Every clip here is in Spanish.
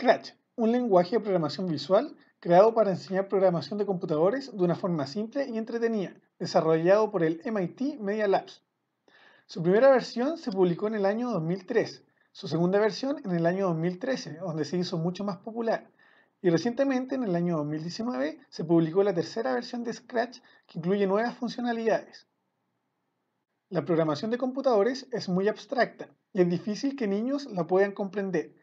Scratch, un lenguaje de programación visual creado para enseñar programación de computadores de una forma simple y entretenida, desarrollado por el MIT Media Labs. Su primera versión se publicó en el año 2003, su segunda versión en el año 2013, donde se hizo mucho más popular, y recientemente, en el año 2019, se publicó la tercera versión de Scratch que incluye nuevas funcionalidades. La programación de computadores es muy abstracta y es difícil que niños la puedan comprender,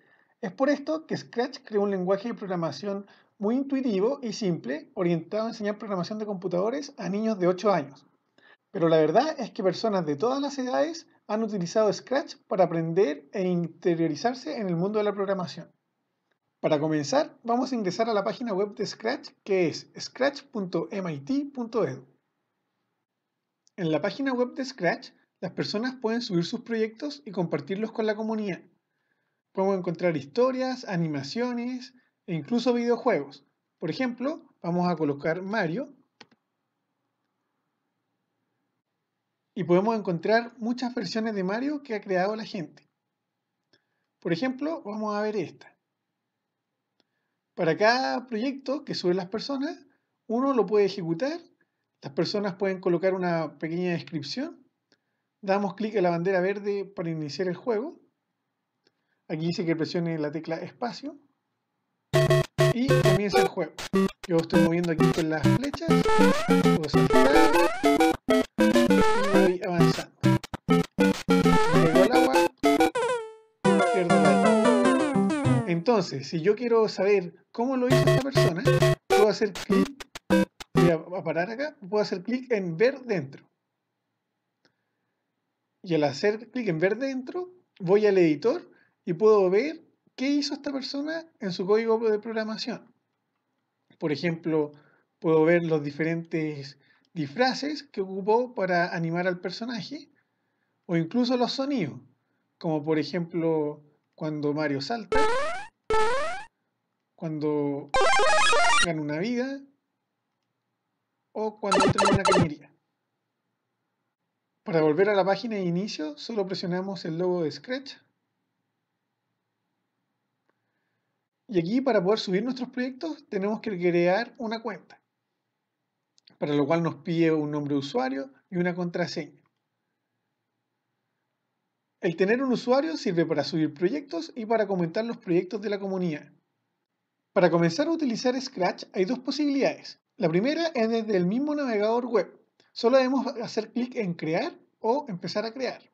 es por esto que Scratch creó un lenguaje de programación muy intuitivo y simple, orientado a enseñar programación de computadores a niños de 8 años. Pero la verdad es que personas de todas las edades han utilizado Scratch para aprender e interiorizarse en el mundo de la programación. Para comenzar, vamos a ingresar a la página web de Scratch que es scratch.mit.edu. En la página web de Scratch, las personas pueden subir sus proyectos y compartirlos con la comunidad. Podemos encontrar historias, animaciones e incluso videojuegos. Por ejemplo, vamos a colocar Mario. Y podemos encontrar muchas versiones de Mario que ha creado la gente. Por ejemplo, vamos a ver esta. Para cada proyecto que suben las personas, uno lo puede ejecutar, las personas pueden colocar una pequeña descripción, damos clic a la bandera verde para iniciar el juego Aquí dice que presione la tecla espacio y comienza el juego. Yo estoy moviendo aquí con las flechas, puedo saltar y voy avanzando. agua, pierdo Entonces, si yo quiero saber cómo lo hizo esta persona, puedo hacer clic, voy a parar acá, puedo hacer clic en ver dentro. Y al hacer clic en ver dentro, voy al editor y puedo ver qué hizo esta persona en su código de programación. Por ejemplo, puedo ver los diferentes disfraces que ocupó para animar al personaje o incluso los sonidos, como por ejemplo cuando Mario salta, cuando gana una vida o cuando entra en una cañería. Para volver a la página de inicio, solo presionamos el logo de Scratch Y aquí para poder subir nuestros proyectos tenemos que crear una cuenta, para lo cual nos pide un nombre de usuario y una contraseña. El tener un usuario sirve para subir proyectos y para comentar los proyectos de la comunidad. Para comenzar a utilizar Scratch hay dos posibilidades. La primera es desde el mismo navegador web. Solo debemos hacer clic en crear o empezar a crear.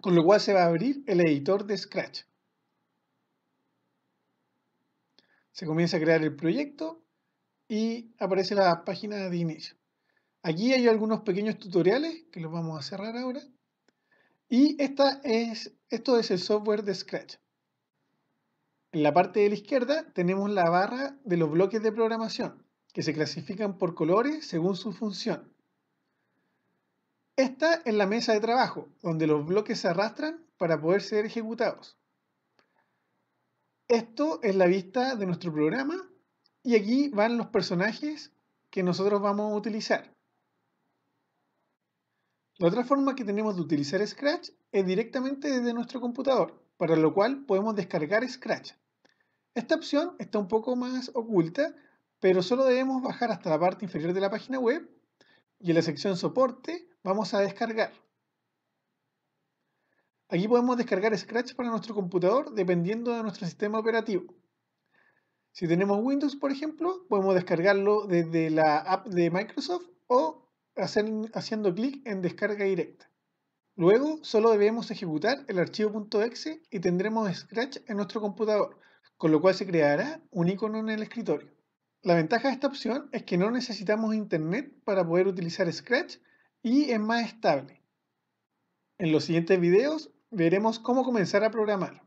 Con lo cual se va a abrir el editor de Scratch. se comienza a crear el proyecto y aparece la página de inicio. Aquí hay algunos pequeños tutoriales que los vamos a cerrar ahora. Y esta es, esto es el software de Scratch. En la parte de la izquierda tenemos la barra de los bloques de programación, que se clasifican por colores según su función. Esta es la mesa de trabajo, donde los bloques se arrastran para poder ser ejecutados. Esto es la vista de nuestro programa y aquí van los personajes que nosotros vamos a utilizar. La otra forma que tenemos de utilizar Scratch es directamente desde nuestro computador, para lo cual podemos descargar Scratch. Esta opción está un poco más oculta, pero solo debemos bajar hasta la parte inferior de la página web y en la sección soporte vamos a descargar. Aquí podemos descargar Scratch para nuestro computador dependiendo de nuestro sistema operativo. Si tenemos Windows, por ejemplo, podemos descargarlo desde la app de Microsoft o haciendo clic en descarga directa. Luego, solo debemos ejecutar el archivo .exe y tendremos Scratch en nuestro computador, con lo cual se creará un icono en el escritorio. La ventaja de esta opción es que no necesitamos internet para poder utilizar Scratch y es más estable. En los siguientes videos veremos cómo comenzar a programar.